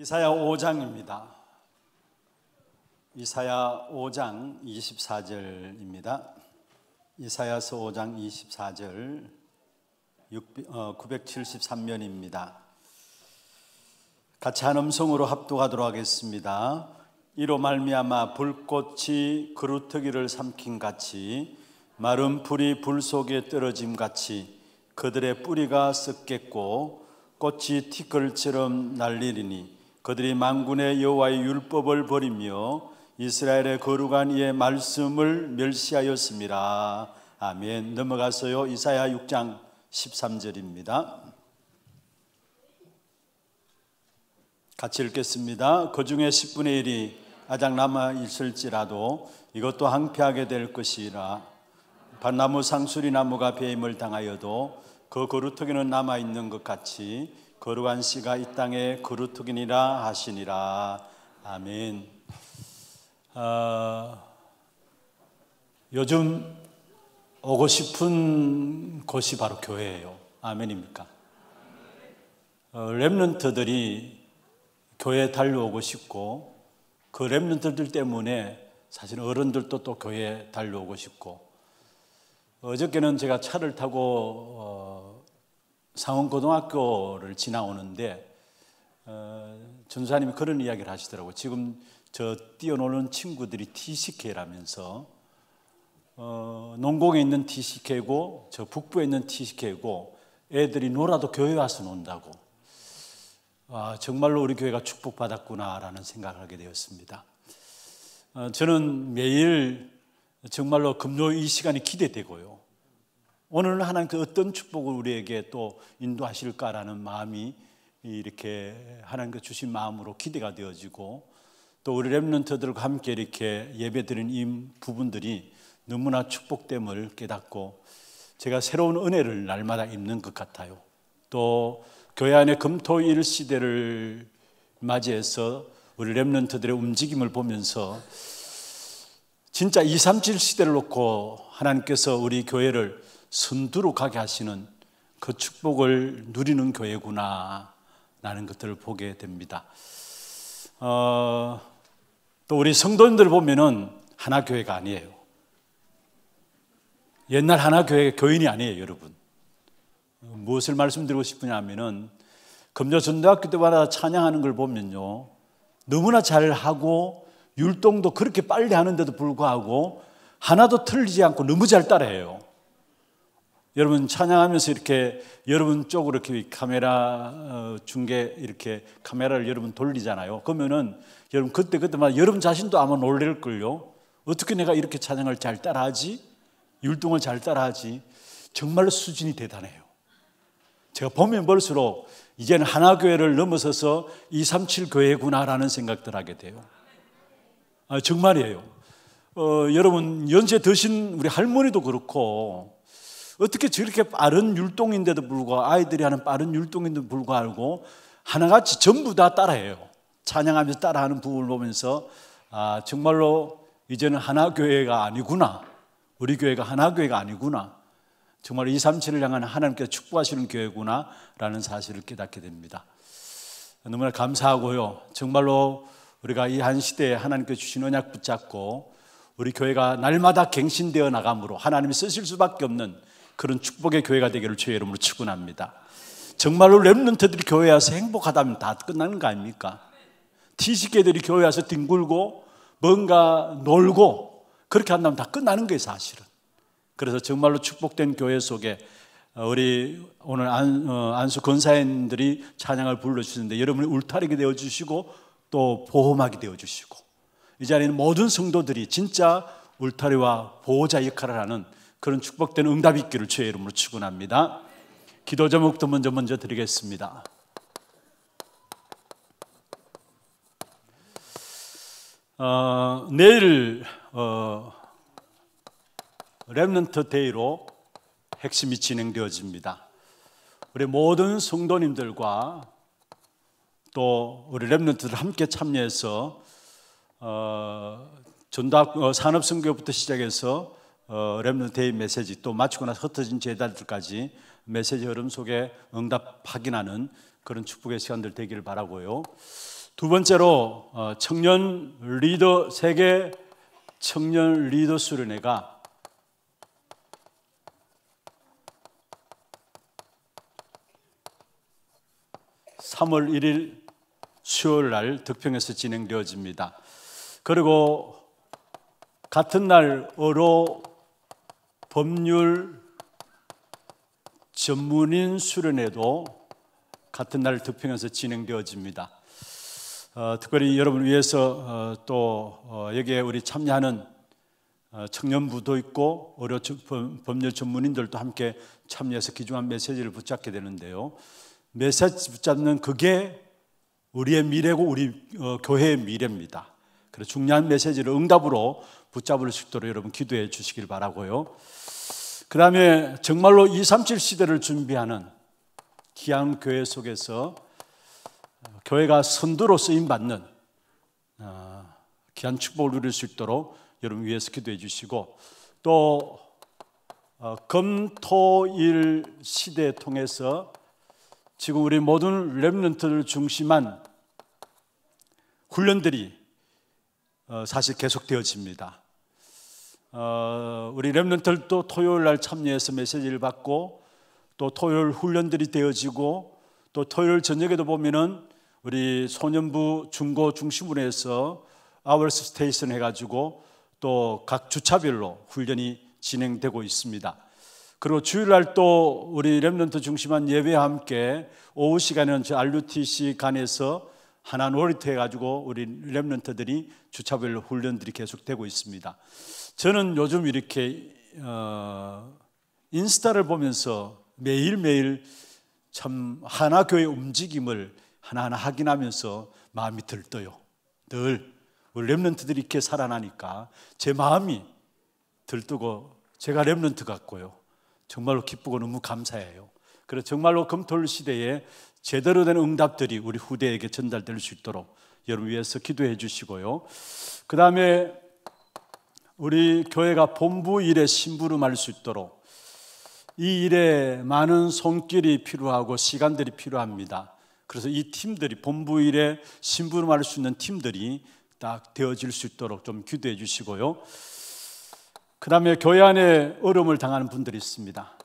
이사야 5장입니다. 이사야 5장 24절입니다. 이사야서 5장 24절 973면입니다. 같이 한 음성으로 합독하도록 하겠습니다. 이로 말미암아 불꽃이 그루터기를 삼킨 같이 마른 풀이 불 속에 떨어짐 같이 그들의 뿌리가 썩겠고 꽃이 티끌처럼 날리리니 그들이 망군의 여호와의 율법을 버리며 이스라엘의 거룩한 이의 말씀을 멸시하였습니다. 아멘. 넘어가서요. 이사야 6장 13절입니다. 같이 읽겠습니다. 그 중에 10분의 1이 아작 남아 있을지라도 이것도 항폐하게 될 것이라. 밭나무 상수리 나무가 배임을 당하여도 그 거루터기는 남아 있는 것 같이 거룩한 씨가 이 땅에 그루투기니라 하시니라 아멘. 어, 요즘 오고 싶은 곳이 바로 교회예요. 아멘입니까? 렘런트들이 어, 교회에 달려오고 싶고 그 렘런트들 때문에 사실 어른들도 또 교회에 달려오고 싶고 어저께는 제가 차를 타고 어, 상원고등학교를 지나오는데 어, 전사님이 그런 이야기를 하시더라고요. 지금 저 뛰어노는 친구들이 TCK라면서 어, 농공에 있는 TCK고 저 북부에 있는 TCK고 애들이 놀아도 교회 와서 논다고. 아, 정말로 우리 교회가 축복받았구나라는 생각을 하게 되었습니다. 어, 저는 매일 정말로 금요 이 시간이 기대되고요. 오늘 하나님께 그 어떤 축복을 우리에게 또 인도하실까라는 마음이 이렇게 하나님께 그 주신 마음으로 기대가 되어지고 또 우리 랩런트들과 함께 이렇게 예배드린 이 부분들이 너무나 축복됨을 깨닫고 제가 새로운 은혜를 날마다 입는 것 같아요. 또 교회 안에 금토일 시대를 맞이해서 우리 랩런트들의 움직임을 보면서 진짜 237 시대를 놓고 하나님께서 우리 교회를 선두로 가게 하시는 그 축복을 누리는 교회구나 라는 것들을 보게 됩니다. 어, 또 우리 성도님들 보면은 하나 교회가 아니에요. 옛날 하나 교회 교인이 아니에요, 여러분. 무엇을 말씀드리고 싶으냐면은 금요 전대학교 때마다 찬양하는 걸 보면요, 너무나 잘하고 율동도 그렇게 빨리 하는데도 불구하고 하나도 틀리지 않고 너무 잘 따라해요. 여러분 찬양하면서 이렇게 여러분 쪽으로 이렇게 카메라 어, 중계 이렇게 카메라를 여러분 돌리잖아요. 그러면은 여러분 그때 그때마다 여러분 자신도 아마 놀랄 걸요. 어떻게 내가 이렇게 찬양을 잘 따라하지? 율동을 잘 따라하지? 정말 로 수준이 대단해요. 제가 보면 볼수록 이제는 하나 교회를 넘어서서 2, 3, 7 교회구나라는 생각들 하게 돼요. 아, 정말이에요. 어, 여러분 연세 드신 우리 할머니도 그렇고 어떻게 저렇게 빠른 율동인데도 불구하고 아이들이 하는 빠른 율동인데도 불구하고 하나같이 전부 다 따라해요. 찬양하면서 따라하는 부분을 보면서 아, 정말로 이제는 하나 교회가 아니구나. 우리 교회가 하나 교회가 아니구나. 정말 2, 3, 7을 향한 하나님께서 축복하시는 교회구나. 라는 사실을 깨닫게 됩니다. 너무나 감사하고요. 정말로 우리가 이 한 시대에 하나님께서 주신 언약 붙잡고 우리 교회가 날마다 갱신되어 나감으로 하나님이 쓰실 수밖에 없는 그런 축복의 교회가 되기를 주의 이름으로 축원합니다. 정말로 렘런트들이 교회 와서 행복하다면 다 끝나는 거 아닙니까? 티식계들이 교회 와서 뒹굴고 뭔가 놀고 그렇게 한다면 다 끝나는 거예요 사실은. 그래서 정말로 축복된 교회 속에 어, 우리 오늘 안, 어, 안수 권사님들이 찬양을 불러주시는데 여러분이 울타리게 되어주시고 또 보호막이 되어주시고 이 자리는 모든 성도들이 진짜 울타리와 보호자 역할을 하는 그런 축복된 응답이 있기를 주의 이름으로 축원합니다. 기도 제목도 먼저 먼저 드리겠습니다. 어, 내일 어, 랩넌트 데이로 핵심이 진행되어집니다. 우리 모든 성도님들과 또 우리 랩런트들 함께 참여해서 어, 전다 어, 산업 선교부터 시작해서 어, 렘넌트의 메시지 또 마치고 나서 흩어진 제자들까지 메시지 흐름 속에 응답 확인하는 그런 축복의 시간들 되기를 바라고요. 두 번째로 어, 청년 리더 세계 청년 리더 수련회가 3월1일 수요일 날득평에서 진행되어집니다. 그리고 같은 날 어로 법률 전문인 수련회도 같은 날 득평에서 진행되어집니다. 어, 특별히 여러분 위해서 어, 또 어, 여기에 우리 참여하는 어, 청년부도 있고 의료 법률 전문인들도 함께 참여해서 기중한 메시지를 붙잡게 되는데요. 메시지 붙잡는 그게 우리의 미래고 우리 어, 교회의 미래입니다. 그래서 중요한 메시지를 응답으로 붙잡을 수 있도록 여러분 기도해 주시길 바라고요. 그 다음에 정말로 237 시대를 준비하는 기한 교회 속에서 어, 교회가 선두로 쓰임 받는 어, 기한 축복을 누릴 수 있도록 여러분 위해서 기도해 주시고 또 금토일 어, 시대 통해서 지금 우리 모든 랩런트를 중심한 훈련들이 사실 계속되어집니다. 어, 우리 랩런들도 토요일 날 참여해서 메시지를 받고 또 토요일 훈련들이 되어지고 또 토요일 저녁에도 보면은 우리 소년부 중고 중심으로 해서 아월스 스테이션 해가지고 또 각 주차별로 훈련이 진행되고 있습니다. 그리고 주일날 또 우리 랩런트 중심한 예배와 함께 오후 시간에는 저 RUTC 간에서 하나 놀이터 해가지고 우리 랩런트들이 주차별로 훈련들이 계속되고 있습니다. 저는 요즘 이렇게 어, 인스타를 보면서 매일매일 참 하나교회 움직임을 하나하나 확인하면서 마음이 들떠요. 늘 우리 랩런트들이 이렇게 살아나니까 제 마음이 들뜨고 제가 랩런트 같고요. 정말로 기쁘고 너무 감사해요. 그래서 정말로 검토 를 시대에 제대로 된 응답들이 우리 후대에게 전달될 수 있도록 여러분 위해서 기도해 주시고요. 그 다음에 우리 교회가 본부 일에 심부름할 수 있도록 이 일에 많은 손길이 필요하고 시간들이 필요합니다. 그래서 이 팀들이 본부 일에 심부름할 수 있는 팀들이 딱 되어질 수 있도록 좀 기도해 주시고요. 그 다음에 교회 안에 어려움을 당하는 분들이 있습니다.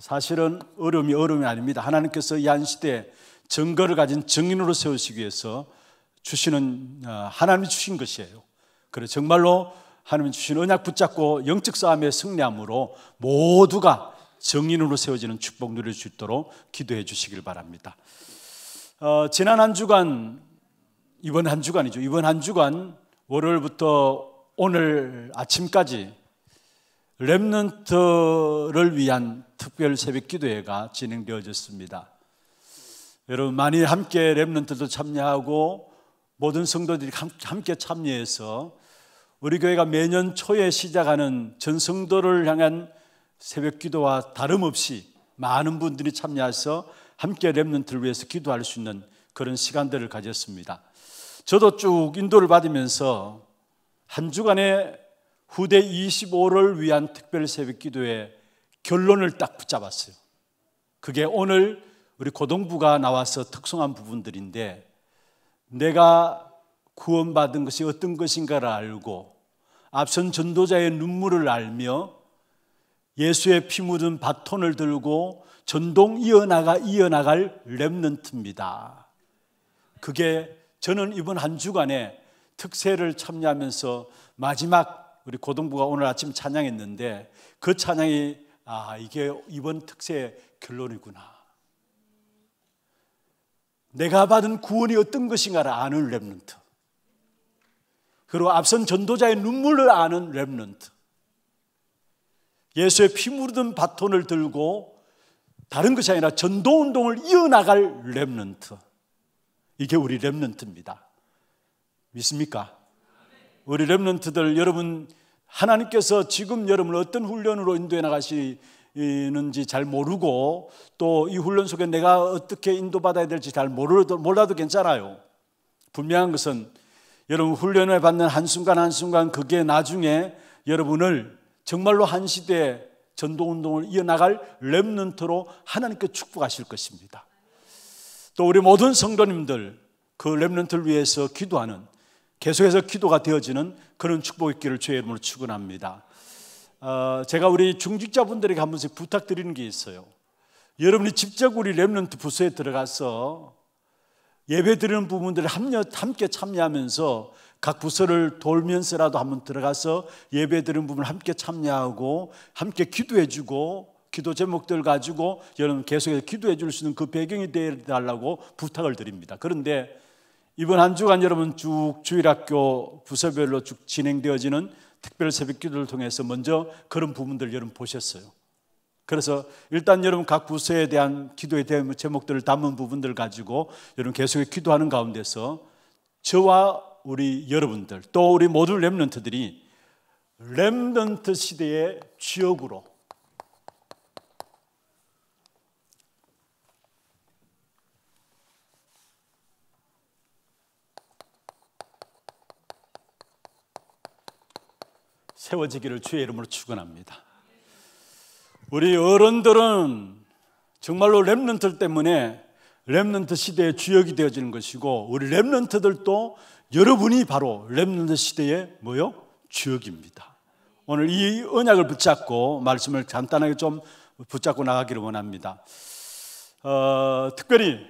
사실은 어려움이 어려움이 아닙니다. 하나님께서 이한 시대에 증거를 가진 증인으로 세우시기 위해서 주시는 어, 하나님이 주신 것이에요. 그래 정말로 하나님이 주신 언약 붙잡고 영적 싸움에 승리함으로 모두가 정인으로 세워지는 축복 누릴 수 있도록 기도해 주시길 바랍니다. 어, 지난 한 주간 이번 한 주간이죠. 이번 한 주간 월요일부터 오늘 아침까지 렘넌트를 위한 특별 새벽 기도회가 진행되어졌습니다. 여러분 많이 함께 렘넌트도 참여하고 모든 성도들이 함께 참여해서 우리 교회가 매년 초에 시작하는 전 성도를 향한 새벽 기도와 다름없이 많은 분들이 참여해서 함께 랩런트를 위해서 기도할 수 있는 그런 시간들을 가졌습니다. 저도 쭉 인도를 받으면서 한 주간의 후대 25를 위한 특별 새벽 기도의 결론을 딱 붙잡았어요. 그게 오늘 우리 고등부가 나와서 특성한 부분들인데 내가 구원받은 것이 어떤 것인가를 알고 앞선 전도자의 눈물을 알며 예수의 피 묻은 바톤을 들고 전동 이어나가 이어나갈 렘넌트입니다 그게 저는 이번 한 주간에 특세를 참여하면서 마지막 우리 고등부가 오늘 아침 찬양했는데 그 찬양이 아 이게 이번 특세의 결론이구나. 내가 받은 구원이 어떤 것인가를 아는 랩런트. 그리고 앞선 전도자의 눈물을 아는 랩런트. 예수의 피 묻은 바톤을 들고 다른 것이 아니라 전도 운동을 이어나갈 랩런트. 이게 우리 랩런트입니다. 믿습니까? 우리 랩런트들 여러분 하나님께서 지금 여러분을 어떤 훈련으로 인도해 나가시 있는지 잘 모르고 또 이 훈련 속에 내가 어떻게 인도받아야 될지 잘 모르도, 몰라도 괜찮아요. 분명한 것은 여러분 훈련을 받는 한순간 한순간 그게 나중에 여러분을 정말로 한 시대의 전도운동을 이어나갈 랩런트로 하나님께 축복하실 것입니다. 또 우리 모든 성도님들 그 랩런트를 위해서 기도하는 계속해서 기도가 되어지는 그런 축복의 길을 주의 이름으로 축원합니다. 어, 제가 우리 중직자분들에게 한 번씩 부탁드리는 게 있어요. 여러분이 직접 우리 랩런트 부서에 들어가서 예배 드리는 부분들을 함 함께 참여하면서 각 부서를 돌면서라도 한 번 들어가서 예배 드리는 부분을 함께 참여하고 함께 기도해주고 기도 제목들 가지고 여러분 계속해서 기도해 줄 수 있는 그 배경이 되달라고 부탁을 드립니다. 그런데 이번 한 주간 여러분 쭉 주일학교 부서별로 쭉 진행되어지는 특별 새벽 기도를 통해서 먼저 그런 부분들 여러분 보셨어요. 그래서 일단 여러분 각 부서에 대한 기도에 대한 제목들을 담은 부분들 가지고 여러분 계속 기도하는 가운데서 저와 우리 여러분들 또 우리 모든 렘넌트들이 렘넌트 시대의 지역으로 세워지기를 주의 이름으로 축원합니다. 우리 어른들은 정말로 렘넌트 때문에 렘넌트 시대의 주역이 되어지는 것이고 우리 렘넌트들도 여러분이 바로 렘넌트 시대의 뭐요? 주역입니다. 오늘 이 언약을 붙잡고 말씀을 간단하게 좀 붙잡고 나가기를 원합니다. 어, 특별히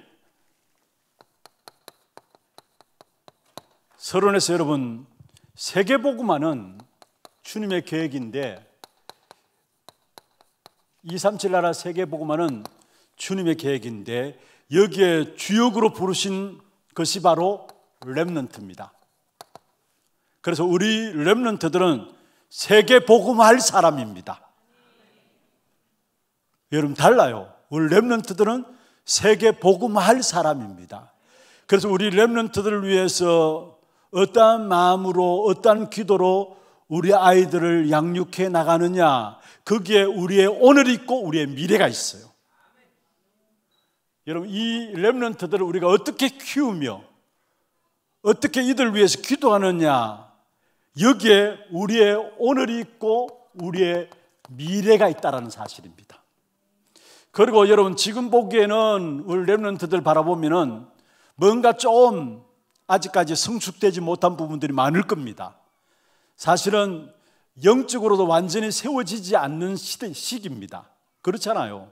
서론에서 여러분 세계보고만은 주님의 계획인데 237 나라 세계복음화는 주님의 계획인데 여기에 주역으로 부르신 것이 바로 렘런트입니다 그래서 우리 렘런트들은 세계복음화할 사람입니다. 여러분 달라요. 우리 렘런트들은 세계복음화할 사람입니다. 그래서 우리 렘런트들을 위해서 어떠한 마음으로 어떠한 기도로 우리 아이들을 양육해 나가느냐 거기에 우리의 오늘이 있고 우리의 미래가 있어요. 여러분 이렘런트들을 우리가 어떻게 키우며 어떻게 이들 을 위해서 기도하느냐 여기에 우리의 오늘이 있고 우리의 미래가 있다는 사실입니다. 그리고 여러분 지금 보기에는 우리 렘런트들바라보면 뭔가 좀 아직까지 성숙되지 못한 부분들이 많을 겁니다. 사실은 영적으로도 완전히 세워지지 않는 시대, 시기입니다. 그렇잖아요.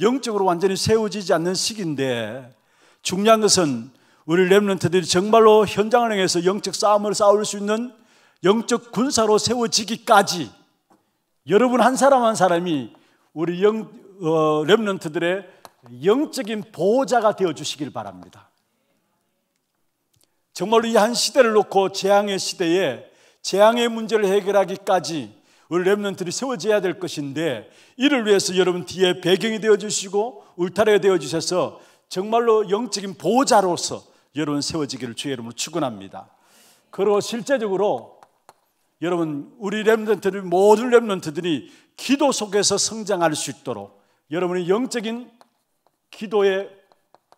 영적으로 완전히 세워지지 않는 시기인데 중요한 것은 우리 랩런트들이 정말로 현장을 향해서 영적 싸움을 싸울 수 있는 영적 군사로 세워지기까지 여러분 한 사람 한 사람이 우리 영, 어, 랩런트들의 영적인 보호자가 되어 주시길 바랍니다. 정말로 이 한 시대를 놓고 재앙의 시대에 재앙의 문제를 해결하기까지 우리 랩런트들이 세워져야 될 것인데 이를 위해서 여러분 뒤에 배경이 되어주시고 울타리가 되어주셔서 정말로 영적인 보호자로서 여러분 세워지기를 주의 이름으로 축원합니다. 그리고 실제적으로 여러분 우리 랩런트들 모든 랩런트들이 기도 속에서 성장할 수 있도록 여러분의 영적인 기도의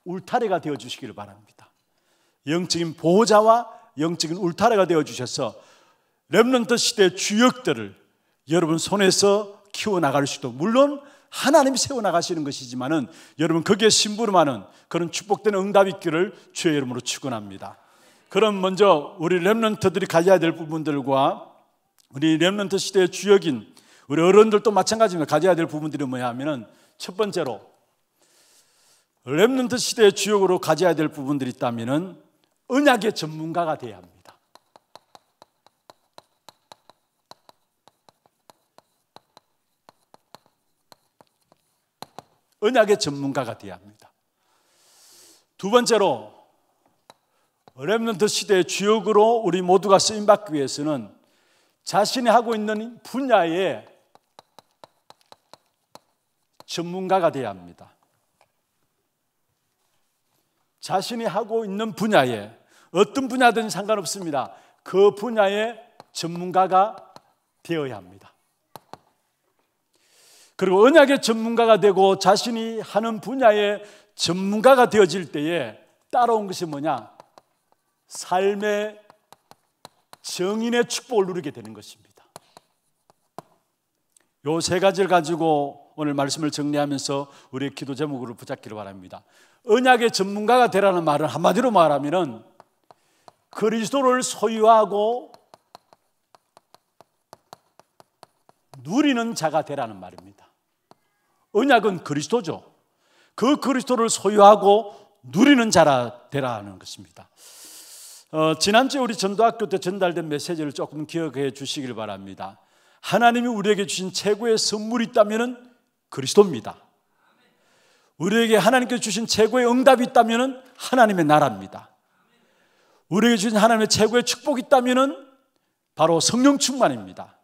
울타리가 되어 주시기를 바랍니다. 영적인 보호자와 영적인 울타리가 되어 주셔서 렘런트 시대의 주역들을 여러분 손에서 키워나갈 수도 물론 하나님이 세워나가시는 것이지만은 여러분 거기에 심부름하는 그런 축복된 응답이 있기를 주의 이름으로 축원합니다. 그럼 먼저 우리 렘넌트들이 가져야 될 부분들과 우리 렘넌트 시대의 주역인 우리 어른들도 마찬가지입니다. 가져야 될 부분들이 뭐냐 하면은 첫 번째로 렘넌트 시대의 주역으로 가져야 될 부분들이 있다면은 언약의 전문가가 돼야 합니다. 언약의 전문가가 되어야 합니다. 두 번째로 렘넌트 시대의 주역으로 우리 모두가 쓰임 받기 위해서는 자신이 하고 있는 분야의 전문가가 되어야 합니다. 자신이 하고 있는 분야에 어떤 분야든 상관없습니다. 그 분야의 전문가가 되어야 합니다. 그리고 언약의 전문가가 되고 자신이 하는 분야의 전문가가 되어질 때에 따라온 것이 뭐냐? 삶의 정인의 축복을 누리게 되는 것입니다. 요 세 가지를 가지고 오늘 말씀을 정리하면서 우리의 기도 제목으로 붙잡기를 바랍니다. 언약의 전문가가 되라는 말은 한마디로 말하면은 그리스도를 소유하고 누리는 자가 되라는 말입니다. 언약은 그리스도죠. 그 그리스도를 소유하고 누리는 자라 되라는 것입니다. 어, 지난주에 우리 전도학교 때 전달된 메시지를 조금 기억해 주시길 바랍니다. 하나님이 우리에게 주신 최고의 선물이 있다면 그리스도입니다. 우리에게 하나님께 주신 최고의 응답이 있다면 하나님의 나라입니다. 우리에게 주신 하나님의 최고의 축복이 있다면 바로 성령 충만입니다.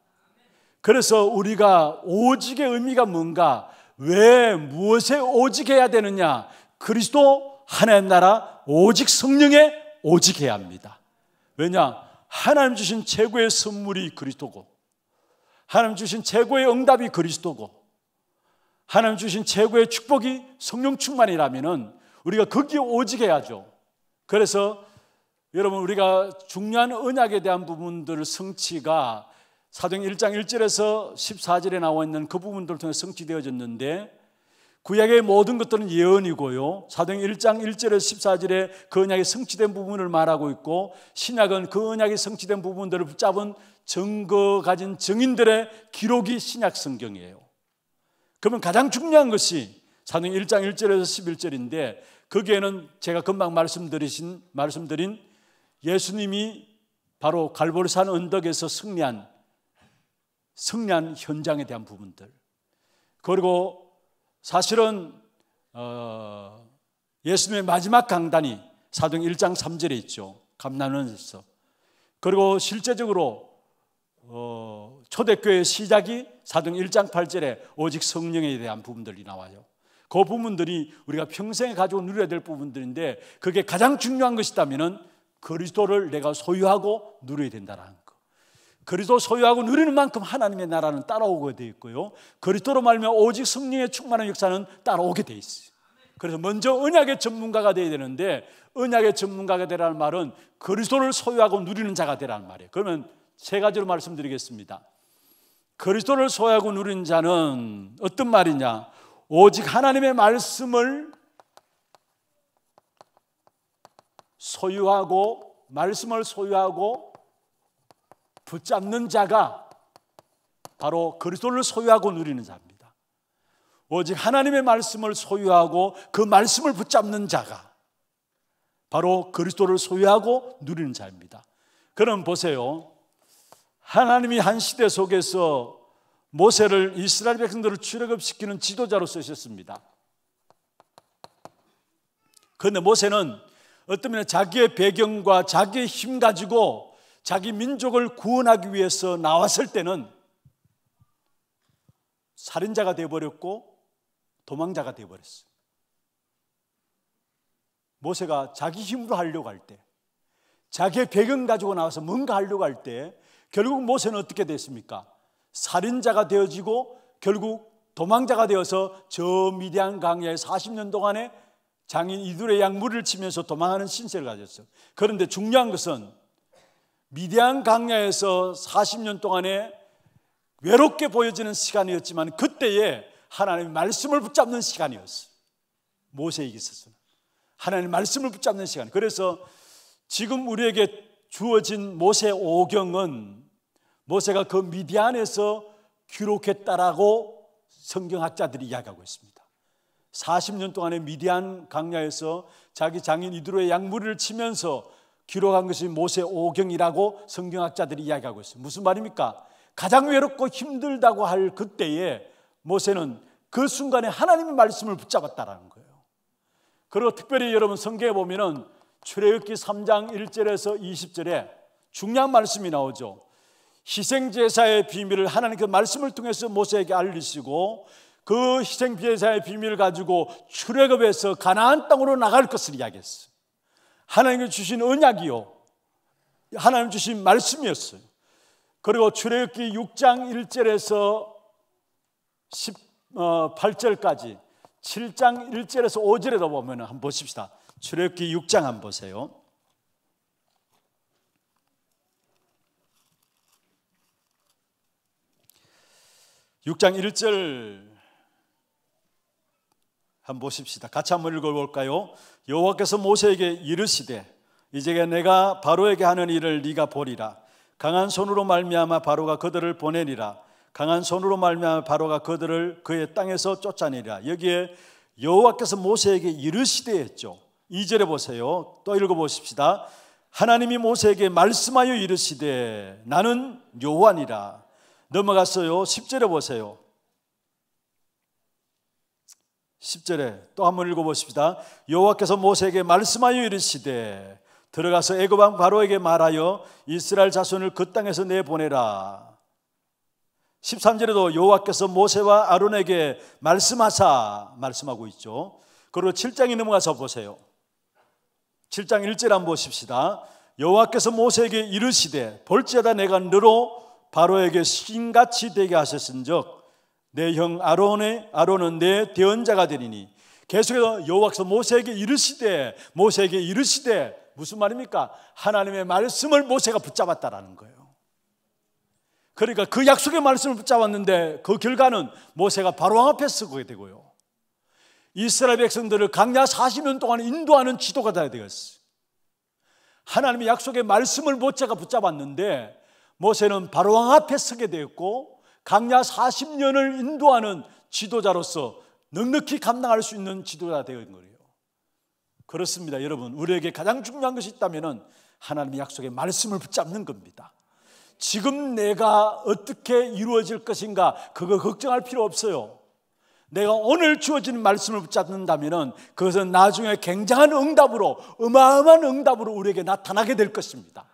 그래서 우리가 오직의 의미가 뭔가 왜 무엇에 오직 해야 되느냐? 그리스도 하나의 나라 오직 성령에 오직 해야 합니다. 왜냐? 하나님 주신 최고의 선물이 그리스도고 하나님 주신 최고의 응답이 그리스도고 하나님 주신 최고의 축복이 성령 충만이라면은 우리가 거기에 오직 해야죠. 그래서 여러분 우리가 중요한 언약에 대한 부분들 성취가 사정 1장 1절에서 14절에 나와 있는 그 부분들을 통해 성취되어졌는데 구약의 모든 것들은 예언이고요. 사정 1장 1절에서 14절에 그 언약이 성취된 부분을 말하고 있고 신약은 그 언약이 성취된 부분들을 붙잡은 증거 가진 증인들의 기록이 신약 성경이에요. 그러면 가장 중요한 것이 사정 1장 1절에서 11절인데 거기에는 제가 금방 말씀드리신 말씀드린 예수님이 바로 갈보리산 언덕에서 승리한 승리한 현장에 대한 부분들 그리고 사실은 어, 예수님의 마지막 강단이 사도행 1장 3절에 있죠. 감나는에서 그리고 실제적으로 어, 초대교회의 시작이 사도행 1장 8절에 오직 성령에 대한 부분들이 나와요. 그 부분들이 우리가 평생에 가지고 누려야 될 부분들인데 그게 가장 중요한 것이다면 그리스도를 내가 소유하고 누려야 된다는 것. 그리도 소유하고 누리는 만큼 하나님의 나라는 따라오게 돼 있고요. 그리스도로 말면 오직 성령의 충만한 역사는 따라오게 돼 있어요. 그래서 먼저 언약의 전문가가 돼야 되는데 언약의 전문가가 되라는 말은 그리스도를 소유하고 누리는 자가 되라는 말이에요. 그러면 세 가지로 말씀드리겠습니다. 그리스도를 소유하고 누리는 자는 어떤 말이냐? 오직 하나님의 말씀을 소유하고 말씀을 소유하고 붙잡는 자가 바로 그리스도를 소유하고 누리는 자입니다. 오직 하나님의 말씀을 소유하고 그 말씀을 붙잡는 자가 바로 그리스도를 소유하고 누리는 자입니다. 그럼 보세요. 하나님이 한 시대 속에서 모세를 이스라엘 백성들을 출애굽시키는 지도자로 쓰셨습니다. 그런데 모세는 어떤 면에 자기의 배경과 자기의 힘 가지고 자기 민족을 구원하기 위해서 나왔을 때는 살인자가 되어버렸고 도망자가 되어버렸어요. 모세가 자기 힘으로 하려고 할 때, 자기의 배경 가지고 나와서 뭔가 하려고 할 때, 결국 모세는 어떻게 됐습니까? 살인자가 되어지고 결국 도망자가 되어서 저 미디안 강야에 40년 동안에 장인 이둘의 양무를 치면서 도망하는 신세를 가졌어요. 그런데 중요한 것은 미디안 강야에서 40년 동안에 외롭게 보여지는 시간이었지만 그때에 하나님의 말씀을 붙잡는 시간이었어요. 모세에게 있어서는. 하나님의 말씀을 붙잡는 시간. 그래서 지금 우리에게 주어진 모세 오경은 모세가 그 미디안에서 기록했다라고 성경학자들이 이야기하고 있습니다. 40년 동안의 미디안 강야에서 자기 장인 이드로의 양무리를 치면서 기록한 것이 모세 오경이라고 성경학자들이 이야기하고 있어요. 무슨 말입니까? 가장 외롭고 힘들다고 할 그때에 모세는 그 순간에 하나님의 말씀을 붙잡았다라는 거예요. 그리고 특별히 여러분 성경에 보면은 출애굽기 3장 1절에서 20절에 중요한 말씀이 나오죠. 희생 제사의 비밀을 하나님 그 말씀을 통해서 모세에게 알리시고 그 희생 제사의 비밀을 가지고 출애굽에서 가나안 땅으로 나갈 것을 이야기했어요. 하나님께 주신 언약이요. 하나님 주신 말씀이었어요. 그리고 출애굽기 6장 1절에서 18절까지 어, 7장 1절에서 5절에도 보면 한번 보십시다. 출애굽기 6장 한번 보세요. 육장 1절 한번 보십시다. 같이 한번 읽어볼까요? 여호와께서 모세에게 이르시되 이제 내가 바로에게 하는 일을 네가 보리라. 강한 손으로 말미암아 바로가 그들을 보내니라. 강한 손으로 말미암아 바로가 그들을 그의 땅에서 쫓아내리라. 여기에 여호와께서 모세에게 이르시되 했죠. 2절에 보세요. 또 읽어 보십시다. 하나님이 모세에게 말씀하여 이르시되 나는 여호와라 넘어갔어요. 10절에 보세요. 10절에 또 한 번 읽어보십시다. 여호와께서 모세에게 말씀하여 이르시되 들어가서 애굽왕 바로에게 말하여 이스라엘 자손을 그 땅에서 내보내라. 13절에도 여호와께서 모세와 아론에게 말씀하사 말씀하고 있죠. 그리고 7장이 넘어가서 보세요. 7장 1절 한번 보십시다. 여호와께서 모세에게 이르시되 볼지어다 내가 너로 바로에게 신같이 되게 하셨은즉 내형 아론의 아론은 내 대언자가 되리니 계속해서 여호와께서 모세에게 이르시되 모세에게 이르시되 무슨 말입니까? 하나님의 말씀을 모세가 붙잡았다라는 거예요. 그러니까 그 약속의 말씀을 붙잡았는데 그 결과는 모세가 바로 왕 앞에 서게 되고요. 이스라엘 백성들을 강야 40년 동안 인도하는 지도가 되어야 되겠어요. 하나님의 약속의 말씀을 모세가 붙잡았는데 모세는 바로 왕 앞에 서게 되었고 강야 40년을 인도하는 지도자로서 넉넉히 감당할 수 있는 지도자가 되는 거예요. 그렇습니다. 여러분, 우리에게 가장 중요한 것이 있다면 하나님의 약속의 말씀을 붙잡는 겁니다. 지금 내가 어떻게 이루어질 것인가 그거 걱정할 필요 없어요. 내가 오늘 주어진 말씀을 붙잡는다면 그것은 나중에 굉장한 응답으로 어마어마한 응답으로 우리에게 나타나게 될 것입니다.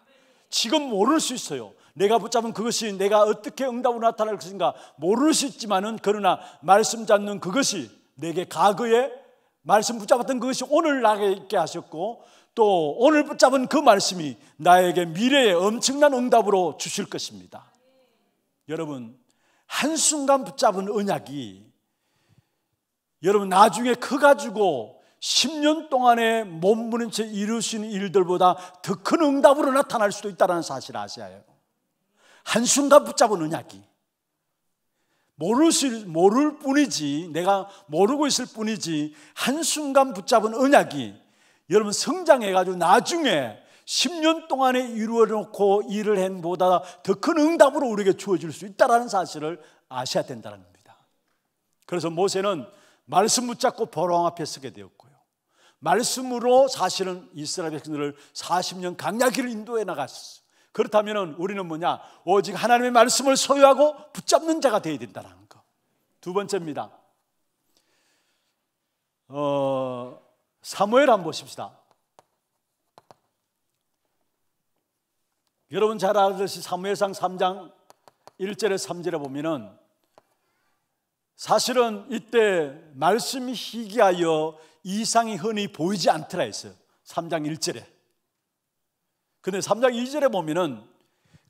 지금 모를 수 있어요. 내가 붙잡은 그것이 내가 어떻게 응답으로 나타날 것인가 모르시지만은 그러나 말씀 잡는 그것이 내게 과거에 말씀 붙잡았던 그것이 오늘 나에게 있게 하셨고 또 오늘 붙잡은 그 말씀이 나에게 미래에 엄청난 응답으로 주실 것입니다. 여러분 한순간 붙잡은 은약이 여러분 나중에 커가지고 10년 동안에 몸 무는 채 이루신 일들보다 더 큰 응답으로 나타날 수도 있다는 사실 아시아요. 한순간 붙잡은 언약이. 모르실 모를 뿐이지, 내가 모르고 있을 뿐이지, 한순간 붙잡은 언약이, 여러분 성장해가지고 나중에 10년 동안에 이루어놓고 일을 한 보다 더 큰 응답으로 우리에게 주어질 수 있다는 사실을 아셔야 된다는 겁니다. 그래서 모세는 말씀 붙잡고 보롱 앞에 서게 되었고요. 말씀으로 사실은 이스라엘 백성들을 40년 강약기를 인도해 나갔어요. 그렇다면 우리는 뭐냐? 오직 하나님의 말씀을 소유하고 붙잡는 자가 되어야 된다는 거. 두 번째입니다. 어, 사무엘 한번 보십시다. 여러분 잘 알듯이 사무엘상 3장 1절에 3절에 보면은 사실은 이때 말씀이 희귀하여 이상이 흔히 보이지 않더라 했어요. 3장 1절에. 근데 3장 2절에 보면은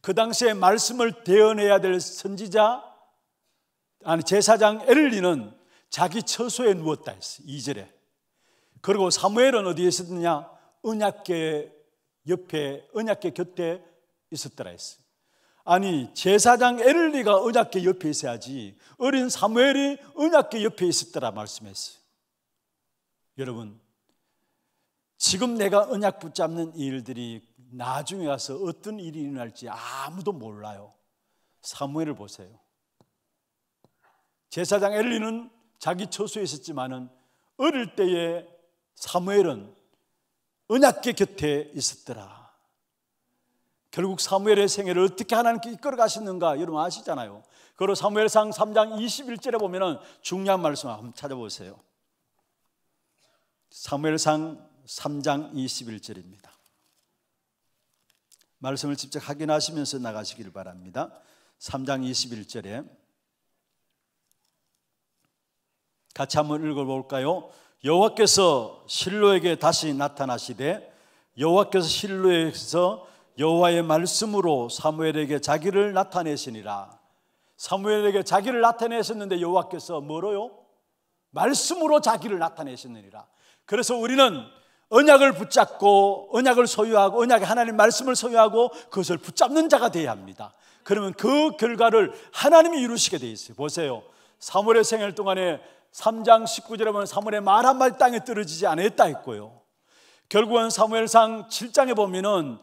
그 당시에 말씀을 대언해야 될 선지자 아니 제사장 엘리는 자기 처소에 누웠다 했어. 2절에. 그리고 사무엘은 어디에 있었느냐? 은약계 옆에 은약계 곁에 있었더라 했어. 아니 제사장 엘리가 은약계 옆에 있어야지 어린 사무엘이 은약계 옆에 있었더라 말씀했어 여러분 지금 내가 은약 붙잡는 일들이 나중에 가서 어떤 일이 일어날지 아무도 몰라요. 사무엘을 보세요. 제사장 엘리는 자기 처소에 있었지만은 어릴 때에 사무엘은 언약계 곁에 있었더라. 결국 사무엘의 생애를 어떻게 하나님께 이끌어 가셨는가 여러분 아시잖아요. 그리고 사무엘상 3장 21절에 보면은 중요한 말씀 한번 찾아보세요. 사무엘상 3장 21절입니다. 말씀을 직접 확인하시면서 나가시길 바랍니다. 3장 21절에 같이 한번 읽어볼까요? 여호와께서 실로에게 다시 나타나시되 여호와께서 실로에서 여호와의 말씀으로 사무엘에게 자기를 나타내시니라. 사무엘에게 자기를 나타내셨는데 여호와께서 뭐로요? 말씀으로 자기를 나타내시느니라. 그래서 우리는 언약을 붙잡고 언약을 소유하고 언약의 하나님 말씀을 소유하고 그것을 붙잡는 자가 되어야 합니다. 그러면 그 결과를 하나님이 이루시게 돼 있어요. 보세요. 사무의 생일 동안에 3장 19절에 보면 사무의말한마 땅에 떨어지지 않았다 했고요. 결국은 사무엘상 7장에 보면은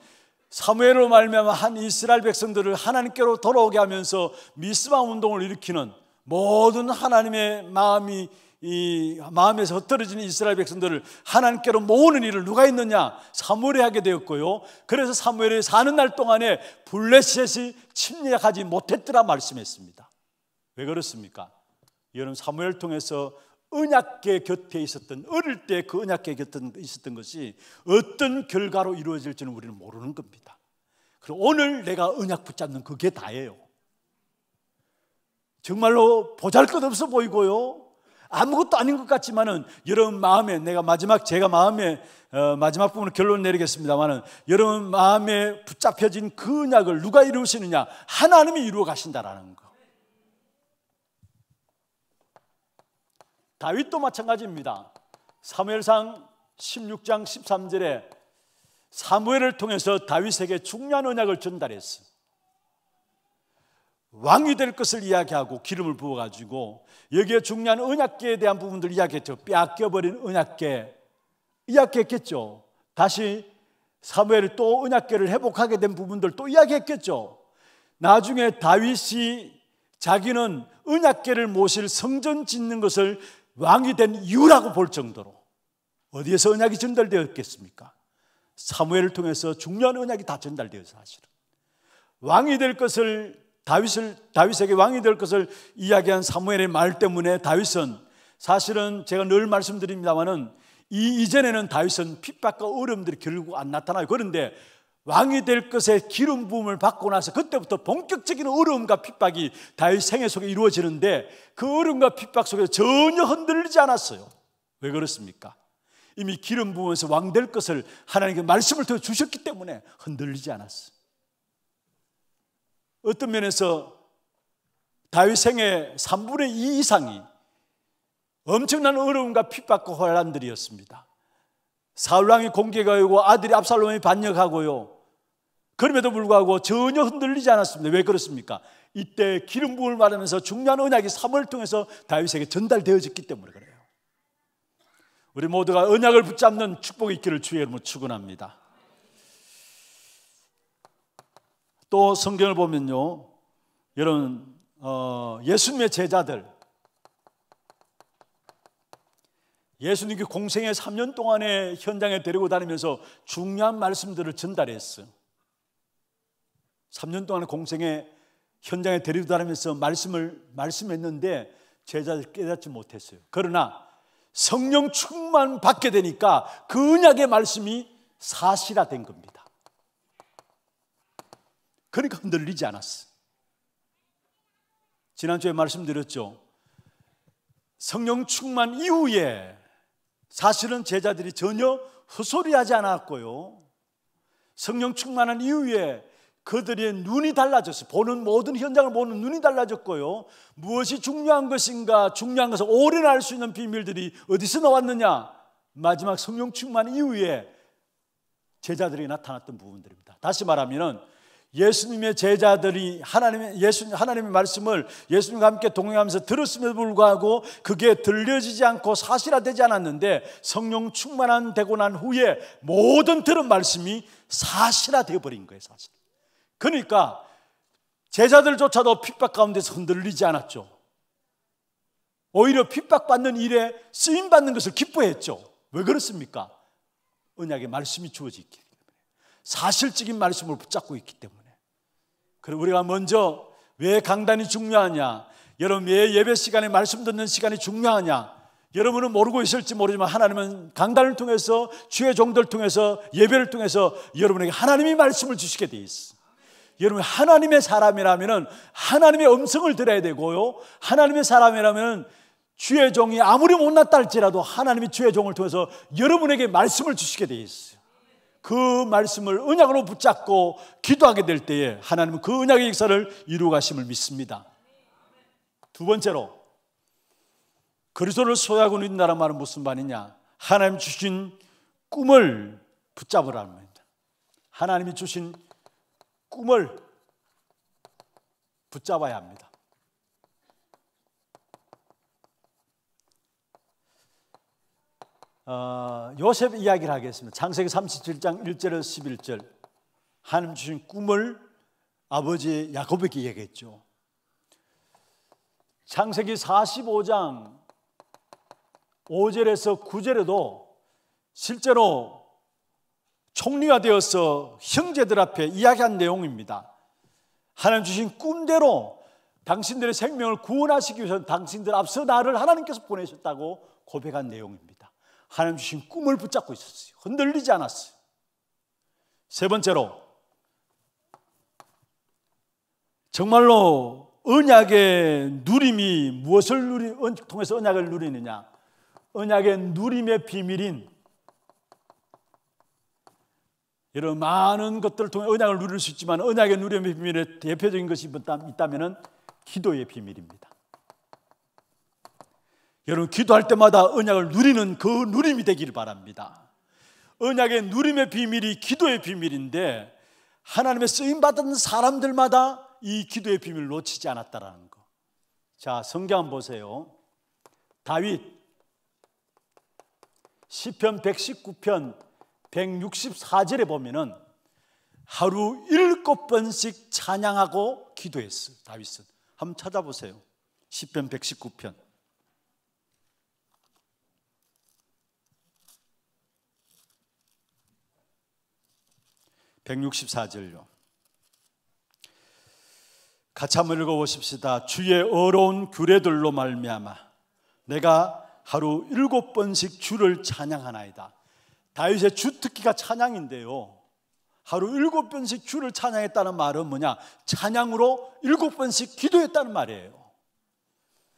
사무엘로 말미암아 한 이스라엘 백성들을 하나님께로 돌아오게 하면서 미스바 운동을 일으키는 모든 하나님의 마음이 이 마음에서 흩어지는 이스라엘 백성들을 하나님께로 모으는 일을 누가 했느냐 사무엘이 하게 되었고요. 그래서 사무엘이 사는 날 동안에 블레셋이 침략하지 못했더라 말씀했습니다. 왜 그렇습니까? 여러분 사무엘 통해서 은약계 곁에 있었던 어릴 때 그은약계 곁에 있었던 것이 어떤 결과로 이루어질지는 우리는 모르는 겁니다. 그리고 오늘 내가 은약 붙잡는 그게 다예요. 정말로 보잘것없어 보이고요. 아무것도 아닌 것 같지만은 여러분 마음에 내가 마지막 제가 마음에 어, 마지막 부분을 결론 내리겠습니다만은 여러분 마음에 붙잡혀진 그 언약을 누가 이루시느냐 하나님이 이루어 가신다라는 거. 다윗도 마찬가지입니다. 사무엘상 16장 13절에 사무엘을 통해서 다윗에게 중요한 언약을 전달했어. 왕이 될 것을 이야기하고 기름을 부어가지고 여기에 중요한 은약계에 대한 부분들 을 이야기했죠. 빼앗겨버린 은약계 이야기했겠죠. 다시 사무엘이 또은약계를 회복하게 된 부분들 또 이야기했겠죠. 나중에 다윗이 자기는 은약계를 모실 성전 짓는 것을 왕이 된 이유라고 볼 정도로 어디에서 은약이 전달되었겠습니까? 사무엘을 통해서 중요한 은약이다 전달되어서 사실은 왕이 될 것을 다윗을 다윗에게 왕이 될 것을 이야기한 사무엘의 말 때문에 다윗은 사실은 제가 늘 말씀드립니다만은 이 이전에는 다윗은 핍박과 어려움들이 결국 안 나타나요. 그런데 왕이 될것에 기름 부음을 받고 나서 그때부터 본격적인 어려움과 핍박이 다윗 생애 속에 이루어지는데 그 어려움과 핍박 속에서 전혀 흔들리지 않았어요. 왜 그렇습니까? 이미 기름 부으면서 왕 될 것을 하나님께 말씀을 통해 주셨기 때문에 흔들리지 않았어요. 어떤 면에서 다윗 생의 3분의 2 이상이 엄청난 어려움과 핍박과 혼란들이었습니다. 사울왕이 공개가 오고 아들이 압살롬이 반역하고요. 그럼에도 불구하고 전혀 흔들리지 않았습니다. 왜 그렇습니까? 이때 기름 부음을 말하면서 중요한 언약이 사무 통해서 다윗에게 전달되어졌기 때문에 그래요. 우리 모두가 언약을 붙잡는 축복이 있기를 주의 이름으로 축원합니다. 또 성경을 보면요. 여러분, 어, 예수님의 제자들. 예수님께 공생의 3년 동안에 현장에 데리고 다니면서 중요한 말씀들을 전달했어. 3년 동안 공생의 현장에 데리고 다니면서 말씀을 말씀했는데 제자들 깨닫지 못했어요. 그러나 성령 충만 받게 되니까 그은약의 말씀이 사실화된 겁니다. 그러니까 흔들리지 않았어. 지난주에 말씀드렸죠. 성령 충만 이후에 사실은 제자들이 전혀 헛소리하지 않았고요. 성령 충만한 이후에 그들의 눈이 달라졌어요. 보는 모든 현장을 보는 눈이 달라졌고요. 무엇이 중요한 것인가, 중요한 것을 오래 알수 있는 비밀들이 어디서 나왔느냐? 마지막 성령 충만 이후에 제자들이 나타났던 부분들입니다. 다시 말하면 예수님의 제자들이 하나님의 예수 하나님의 말씀을 예수님과 함께 동행하면서 들었음에도 불구하고 그게 들려지지 않고 사실화되지 않았는데 성령 충만한 되고 난 후에 모든 들은 말씀이 사실화되어 버린 거예요, 사실. 그러니까 제자들조차도 핍박 가운데서 흔들리지 않았죠. 오히려 핍박받는 일에 쓰임 받는 것을 기뻐했죠. 왜 그렇습니까? 언약의 말씀이 주어지기 때문에 사실적인 말씀을 붙잡고 있기 때문에 그리고 우리가 먼저 왜 강단이 중요하냐? 여러분 왜 예배 시간에 말씀 듣는 시간이 중요하냐? 여러분은 모르고 있을지 모르지만 하나님은 강단을 통해서 주의 종들 통해서 예배를 통해서 여러분에게 하나님이 말씀을 주시게 돼 있어. 여러분 하나님의 사람이라면 하나님의 음성을 들어야 되고요. 하나님의 사람이라면 주의 종이 아무리 못났다 할지라도 하나님이 주의 종을 통해서 여러분에게 말씀을 주시게 돼 있어. 그 말씀을 은약으로 붙잡고 기도하게 될 때에 하나님은 그은약의 역사를 이루가심을 어 믿습니다. 두 번째로 그리스도를 소유하고 있는 나라 말은 무슨 말이냐? 하나님 주신 꿈을 붙잡으라는 겁니다. 하나님이 주신 꿈을 붙잡아야 합니다. 어, 요셉 이야기를 하겠습니다. 창세기 37장 1절에서 11절. 하나님 주신 꿈을 아버지 야곱에게 얘기했죠. 창세기 45장 5절에서 9절에도 실제로 총리가 되어서 형제들 앞에 이야기한 내용입니다. 하나님 주신 꿈대로 당신들의 생명을 구원하시기 위해서 당신들 앞서 나를 하나님께서 보내셨다고 고백한 내용입니다. 하나님 주신 꿈을 붙잡고 있었어요. 흔들리지 않았어요. 세 번째로 정말로 언약의 누림이 무엇을 누리, 통해서 언약을 누리느냐? 언약의 누림의 비밀인 여러 많은 것들을 통해 언약을 누릴 수 있지만 언약의 누림의 비밀의 대표적인 것이 있다면 기도의 비밀입니다. 여러분 기도할 때마다 언약을 누리는 그 누림이 되기를 바랍니다. 언약의 누림의 비밀이 기도의 비밀인데 하나님의 쓰임 받은 사람들마다 이 기도의 비밀을 놓치지 않았다라는 거. 자, 성경 한번 보세요. 다윗 시편 119편 164절에 보면은 하루 일곱 번씩 찬양하고 기도했어 다윗은 한번 찾아보세요. 시편 119편 164절요. 같이 한번 읽어보십시다. 주의 어려운 규례들로 말미암아 내가 하루 일곱 번씩 주를 찬양하나이다. 다윗의 주 특기가 찬양인데요. 하루 일곱 번씩 주를 찬양했다는 말은 뭐냐? 찬양으로 일곱 번씩 기도했다는 말이에요.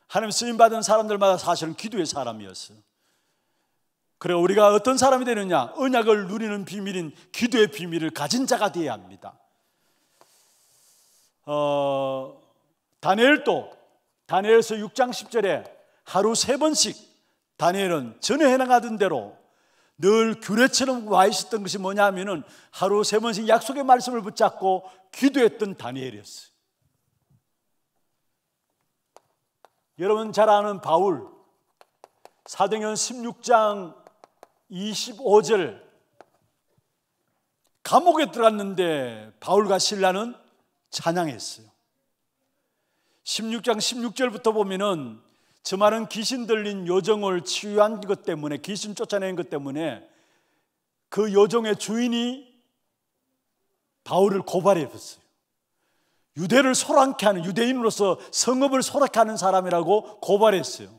하나님 쓰임 받은 사람들마다 사실은 기도의 사람이었어요. 그래 우리가 어떤 사람이 되느냐? 언약을 누리는 비밀인 기도의 비밀을 가진 자가 되어야 합니다. 어, 다니엘도 다니엘서 6장 10절에 하루 세 번씩 다니엘은 전에 해나가던 대로 늘 규례처럼 와 있었던 것이 뭐냐면 하루 세 번씩 약속의 말씀을 붙잡고 기도했던 다니엘이었어요. 여러분 잘 아는 바울 사도행전 16장 25절 감옥에 들어갔는데 바울과 신라는 찬양했어요. 16장 16절부터 보면은 저 말은 귀신 들린 요정을 치유한 것 때문에 귀신 쫓아낸 것 때문에 그 요정의 주인이 바울을 고발했었어요. 유대를 소란케 하는 유대인으로서 성읍을 소란케 하는 사람이라고 고발했어요.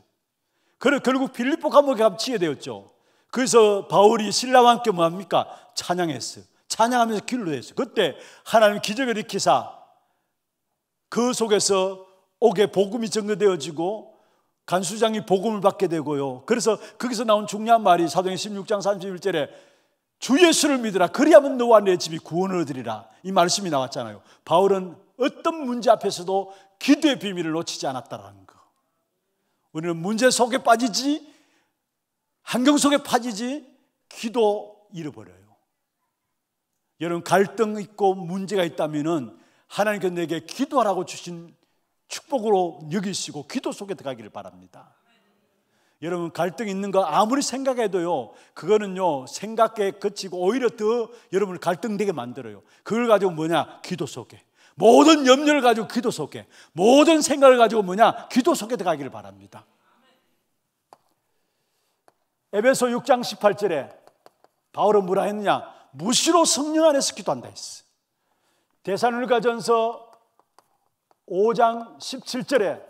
그래 결국 빌리보 감옥에 갇히게 되었죠. 그래서 바울이 신랑와 함께 뭐합니까? 찬양했어요. 찬양하면서 기도했어요. 그때 하나님 기적을 일으키사 그 속에서 옥에 복음이 전거되어지고 간수장이 복음을 받게 되고요. 그래서 거기서 나온 중요한 말이 사도행 16장 31절에 주 예수를 믿으라. 그리하면 너와 내 집이 구원을 얻으리라. 이 말씀이 나왔잖아요. 바울은 어떤 문제 앞에서도 기도의 비밀을 놓치지 않았다라는 거. 우리는 문제 속에 빠지지 환경 속에 빠지지 기도 잃어버려요. 여러분 갈등 있고 문제가 있다면은 하나님께 내게 기도하라고 주신 축복으로 여기시고 기도 속에 들어가기를 바랍니다. 여러분 갈등 있는 거 아무리 생각해도요 그거는요 생각에 그치고 오히려 더 여러분을 갈등되게 만들어요 그걸 가지고 뭐냐 기도 속에 모든 염려를 가지고 기도 속에 모든 생각을 가지고 뭐냐 기도 속에 들어가기를 바랍니다 에베소 6장 18절에 바울은 뭐라 했느냐? 무시로 성령 안에서 기도한다 했어. 대산울가전서 5장 17절에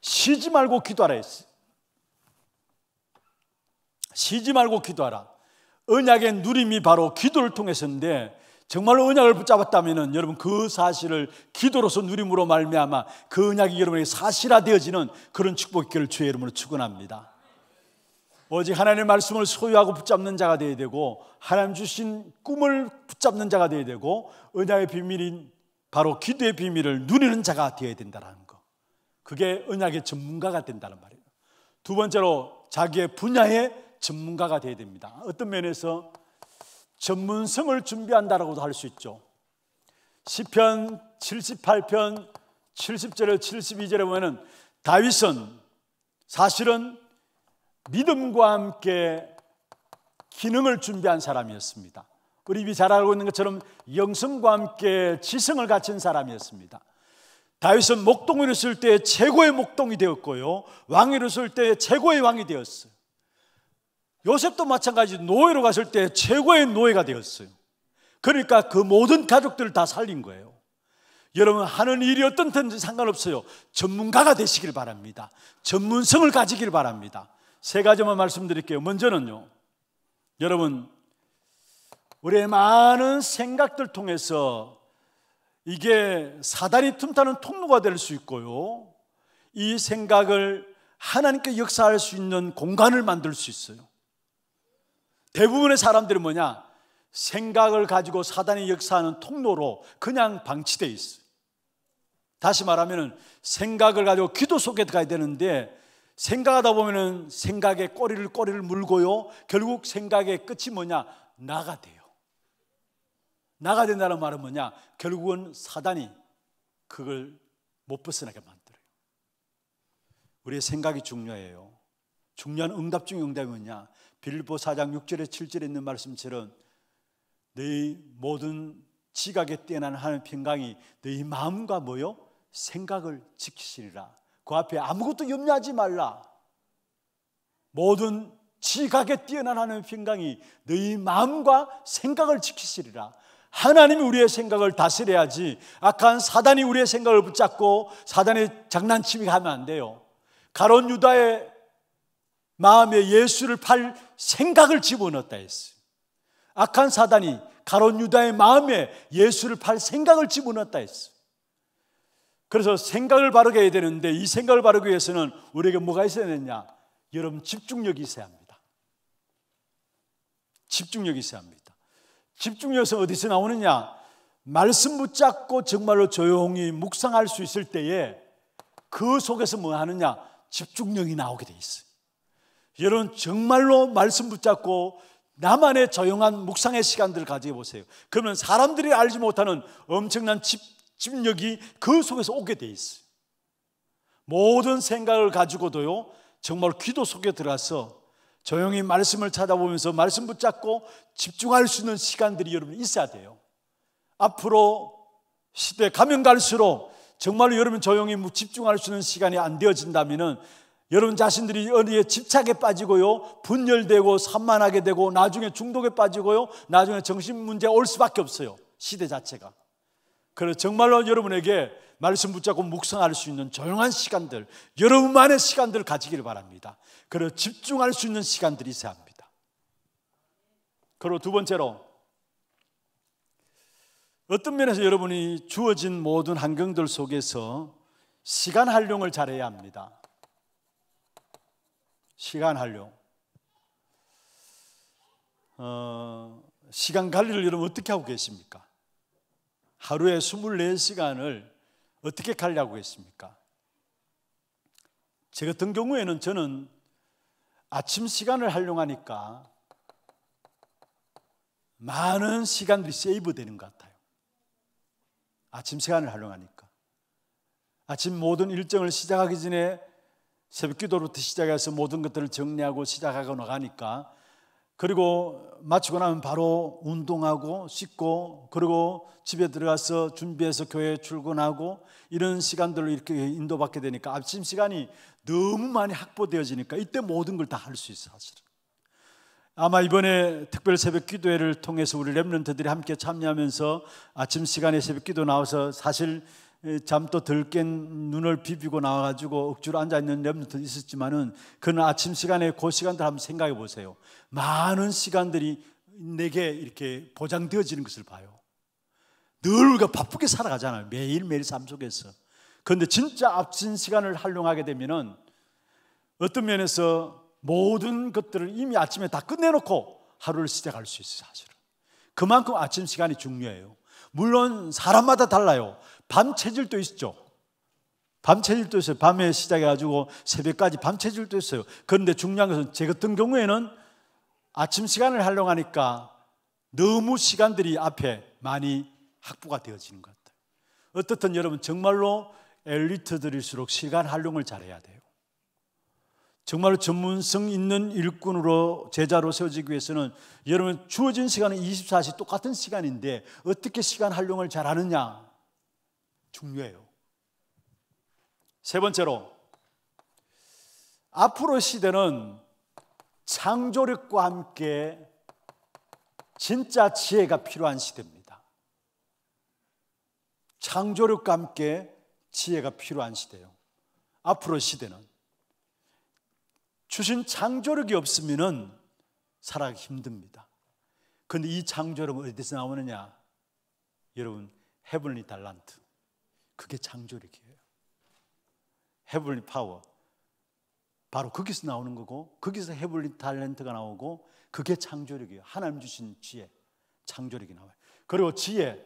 쉬지 말고 기도하라 했어. 쉬지 말고 기도하라. 언약의 누림이 바로 기도를 통해서인데 정말로 언약을 붙잡았다면 여러분 그 사실을 기도로서 누림으로 말미암아 그 언약이 여러분에게 사실화되어지는 그런 축복의 길 주의 이름으로 축원합니다. 오직 하나님의 말씀을 소유하고 붙잡는 자가 되어야 되고 하나님 주신 꿈을 붙잡는 자가 되어야 되고 은하의 비밀인 바로 기도의 비밀을 누리는 자가 되어야 된다는 거. 그게 은약의 전문가가 된다는 말이에요. 두 번째로 자기의 분야의 전문가가 되어야 됩니다. 어떤 면에서 전문성을 준비한다라고도 할 수 있죠. 시편 78편 70절에 72절에 보면 다윗은 사실은 믿음과 함께 기능을 준비한 사람이었습니다. 우리 입이 잘 알고 있는 것처럼 영성과 함께 지성을 갖춘 사람이었습니다. 다윗은 목동으로 쓸 때 최고의 목동이 되었고요. 왕으로 쓸 때 최고의 왕이 되었어요. 요셉도 마찬가지 노예로 갔을 때 최고의 노예가 되었어요. 그러니까 그 모든 가족들을 다 살린 거예요. 여러분 하는 일이 어떤 든지 상관없어요. 전문가가 되시길 바랍니다. 전문성을 가지길 바랍니다. 세 가지만 말씀드릴게요. 먼저는요. 여러분, 우리의 많은 생각들 통해서 이게 사단이 틈타는 통로가 될 수 있고요. 이 생각을 하나님께 역사할 수 있는 공간을 만들 수 있어요. 대부분의 사람들은 뭐냐? 생각을 가지고 사단이 역사하는 통로로 그냥 방치되어 있어요. 다시 말하면 생각을 가지고 기도 속에 들어가야 되는데 생각하다 보면은 생각의 꼬리를 꼬리를 물고요. 결국 생각의 끝이 뭐냐? 나가 돼요. 나가 된다는 말은 뭐냐? 결국은 사단이 그걸 못 벗어나게 만들어요. 우리의 생각이 중요해요. 중요한 응답 중 응답이 뭐냐? 빌보 사장 6절에 7절에 있는 말씀처럼 너희 모든 지각에 뛰어난 하나님 평강이 너희 마음과 뭐요? 생각을 지키시리라. 그 앞에 아무것도 염려하지 말라. 모든 지각에 뛰어난 하나님의 평강이 너희 마음과 생각을 지키시리라. 하나님이 우리의 생각을 다스려야지 악한 사단이 우리의 생각을 붙잡고 사단의 장난치기하면안 돼요. 가론 유다의 마음에 예수를 팔 생각을 집어넣었다 했어요. 악한 사단이 가론 유다의 마음에 예수를 팔 생각을 집어넣었다 했어요. 그래서 생각을 바르게 해야 되는데 이 생각을 바르기 위해서는 우리에게 뭐가 있어야 되느냐? 여러분 집중력이 있어야 합니다. 집중력이 있어야 합니다. 집중력에서 어디서 나오느냐? 말씀 붙잡고 정말로 조용히 묵상할 수 있을 때에 그 속에서 뭐 하느냐? 집중력이 나오게 돼 있어요. 여러분 정말로 말씀 붙잡고 나만의 조용한 묵상의 시간들을 가져 보세요. 그러면 사람들이 알지 못하는 엄청난 집 집력이 그 속에서 오게 돼 있어요. 모든 생각을 가지고도요, 정말 기도 속에 들어서 조용히 말씀을 찾아보면서 말씀 붙잡고 집중할 수 있는 시간들이 여러분 있어야 돼요. 앞으로 시대 가면 갈수록 정말로 여러분 조용히 뭐 집중할 수 있는 시간이 안 되어진다면은 여러분 자신들이 어디에 집착에 빠지고요, 분열되고 산만하게 되고 나중에 중독에 빠지고요, 나중에 정신 문제 올 수밖에 없어요. 시대 자체가. 그래서 정말로 여러분에게 말씀 붙잡고 묵상할 수 있는 조용한 시간들, 여러분만의 시간들을 가지기를 바랍니다. 그리고 집중할 수 있는 시간들이 있어야 합니다. 그리고 두 번째로, 어떤 면에서 여러분이 주어진 모든 환경들 속에서 시간 활용을 잘해야 합니다. 시간 활용. 어, 시간 관리를 여러분 어떻게 하고 계십니까? 하루에 24시간을 어떻게 가려고 했습니까? 제 같은 경우에는 저는 아침 시간을 활용하니까 많은 시간들이 세이브 되는 것 같아요. 아침 시간을 활용하니까. 아침 모든 일정을 시작하기 전에 새벽 기도부터 시작해서 모든 것들을 정리하고 시작하고 나가니까 그리고 마치고 나면 바로 운동하고 씻고 그리고 집에 들어가서 준비해서 교회 에 출근하고 이런 시간들로 이렇게 인도받게 되니까 아침 시간이 너무 많이 확보되어지니까 이때 모든 걸 다 할 수 있어 사실은. 아마 이번에 특별 새벽 기도회를 통해서 우리 렘런트들이 함께 참여하면서 아침 시간에 새벽 기도 나와서 사실 잠도 덜 깬 눈을 비비고 나와가지고 억지로 앉아있는 랩런트 있었지만은 그는 아침 시간에 그 시간들 한번 생각해 보세요. 많은 시간들이 내게 이렇게 보장되어지는 것을 봐요. 늘 우리가 그 바쁘게 살아가잖아요. 매일매일 삶 속에서. 그런데 진짜 앞진 시간을 활용하게 되면은 어떤 면에서 모든 것들을 이미 아침에 다 끝내놓고 하루를 시작할 수 있어요, 사실은. 그만큼 아침 시간이 중요해요. 물론 사람마다 달라요. 밤 체질도 있죠. 밤 체질도 있어요. 밤에 시작해가지고 새벽까지 밤 체질도 있어요. 그런데 중요한 것은 제 같은 경우에는 아침 시간을 활용하니까 너무 시간들이 앞에 많이 확보가 되어지는 것 같아요. 어떻든 여러분 정말로 엘리트들일수록 시간 활용을 잘해야 돼요. 정말로 전문성 있는 일꾼으로 제자로 세워지기 위해서는 여러분 주어진 시간은 24시 똑같은 시간인데 어떻게 시간 활용을 잘하느냐 중요해요. 세 번째로 앞으로 시대는 창조력과 함께 진짜 지혜가 필요한 시대입니다. 창조력과 함께 지혜가 필요한 시대예요. 앞으로 시대는 주신 창조력이 없으면은 살아가기 힘듭니다. 근데 이 창조력은 어디서 나오느냐? 여러분, 헤븐리 달란트. 그게 창조력이에요. 헤븐리 파워. 바로 거기서 나오는 거고, 거기서 헤븐리 달란트가 나오고, 그게 창조력이에요. 하나님 주신 지혜, 창조력이 나와요. 그리고 지혜,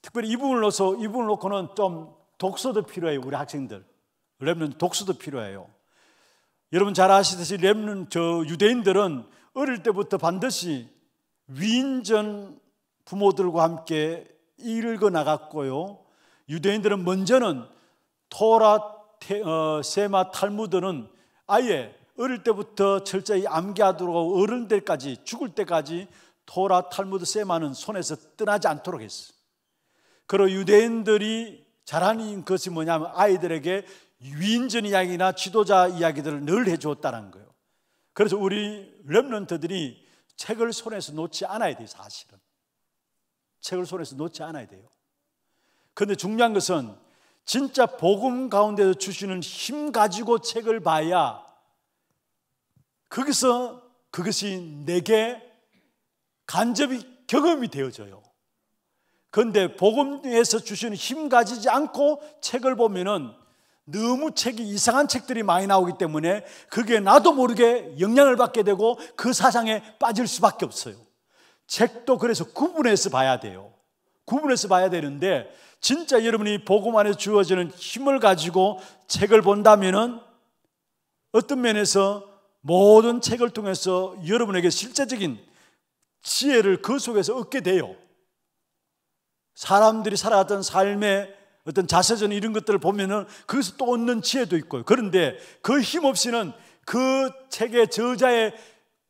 특별히 이 부분을 넣어서, 이 부분을 놓고는 좀 독서도 필요해요. 우리 학생들. 랩는 독서도 필요해요. 여러분 잘 아시듯이 렘는 저 유대인들은 어릴 때부터 반드시 위인전 부모들과 함께 읽어 나갔고요. 유대인들은 먼저는 토라 테, 어, 세마 탈무드는 아예 어릴 때부터 철저히 암기하도록 하고 어른 때까지 죽을 때까지 토라 탈무드 세마는 손에서 떠나지 않도록 했어요. 그리고 유대인들이 잘하는 것이 뭐냐면 아이들에게 위인전 이야기나 지도자 이야기들을 늘 해줬다는 거예요. 그래서 우리 랩런트들이 책을 손에서 놓지 않아야 돼요, 사실은. 책을 손에서 놓지 않아야 돼요. 그런데 중요한 것은 진짜 복음 가운데서 주시는 힘 가지고 책을 봐야 거기서 그것이 내게 간접이 경험이 되어져요. 그런데 복음에서 주시는 힘 가지지 않고 책을 보면은 너무 책이 이상한 책들이 많이 나오기 때문에 그게 나도 모르게 영향을 받게 되고 그 사상에 빠질 수밖에 없어요. 책도 그래서 구분해서 봐야 돼요. 구분해서 봐야 되는데 진짜 여러분이 복음 안에 주어지는 힘을 가지고 책을 본다면은 어떤 면에서 모든 책을 통해서 여러분에게 실제적인 지혜를 그 속에서 얻게 돼요. 사람들이 살아왔던 삶의 어떤 자세전 이런 것들을 보면은 거기서 또 얻는 지혜도 있고요. 그런데 그 힘 없이는 그 책의 저자의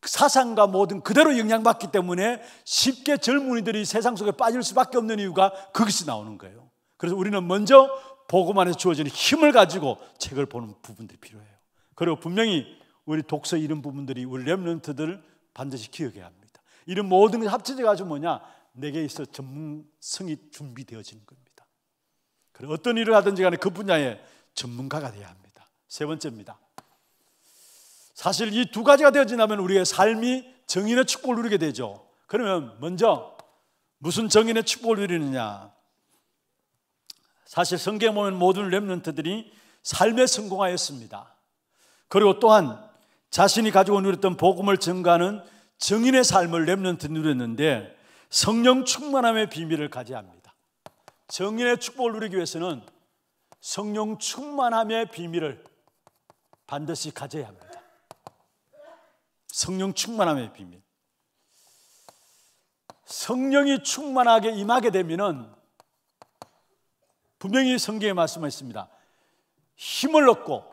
사상과 모든 그대로 영향받기 때문에 쉽게 젊은이들이 세상 속에 빠질 수밖에 없는 이유가 거기서 나오는 거예요. 그래서 우리는 먼저 보고만 해서 주어지는 힘을 가지고 책을 보는 부분들이 필요해요. 그리고 분명히 우리 독서 이런 부분들이 우리 랩런트들 반드시 기억해야 합니다. 이런 모든 합쳐져 가지고 뭐냐? 내게 있어 전문성이 준비되어지는 겁니다. 어떤 일을 하든지 간에 그 분야에 전문가가 되어야 합니다. 세 번째입니다. 사실 이 두 가지가 되어지나면 우리의 삶이 정인의 축복을 누리게 되죠. 그러면 먼저 무슨 정인의 축복을 누리느냐? 사실 성경에 보면 모든 렘런트들이 삶에 성공하였습니다. 그리고 또한 자신이 가지고 누렸던 복음을 증가하는 정인의 삶을 렘런트 누렸는데 성령 충만함의 비밀을 가져야 합니다. 정령의 축복을 누리기 위해서는 성령 충만함의 비밀을 반드시 가져야 합니다. 성령 충만함의 비밀. 성령이 충만하게 임하게 되면은 분명히 성경에 말씀했습니다. 힘을 얻고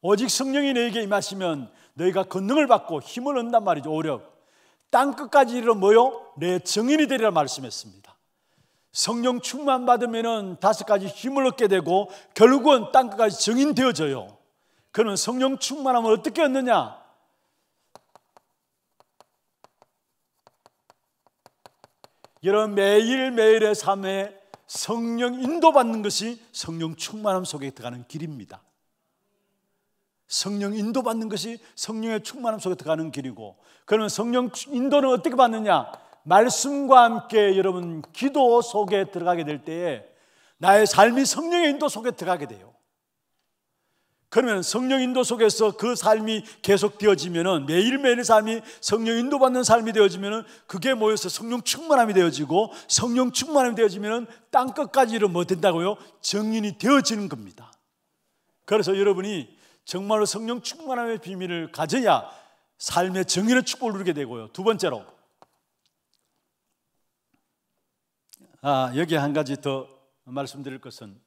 오직 성령이 너에게 임하시면 너희가 권능을 받고 힘을 얻는단 말이죠. 오력. 땅 끝까지 이르러 뭐요? 내 증인이 되리라 말씀했습니다. 성령 충만 받으면 다섯 가지 힘을 얻게 되고 결국은 땅끝까지 증인되어져요. 그는 성령 충만함을 어떻게 얻느냐? 여러분 매일매일의 삶에 성령 인도받는 것이 성령 충만함 속에 들어가는 길입니다. 성령 인도받는 것이 성령의 충만함 속에 들어가는 길이고 그러면 성령 인도는 어떻게 받느냐? 말씀과 함께 여러분 기도 속에 들어가게 될 때에 나의 삶이 성령의 인도 속에 들어가게 돼요. 그러면 성령 인도 속에서 그 삶이 계속 되어지면은 매일매일 삶이 성령 인도 받는 삶이 되어지면은 그게 모여서 성령 충만함이 되어지고 성령 충만함이 되어지면은 땅 끝까지 이르면 뭐 된다고요? 정인이 되어지는 겁니다. 그래서 여러분이 정말로 성령 충만함의 비밀을 가져야 삶의 정의를 축복을 누리게 되고요. 두 번째로 아, 여기한 가지 더 말씀드릴 것은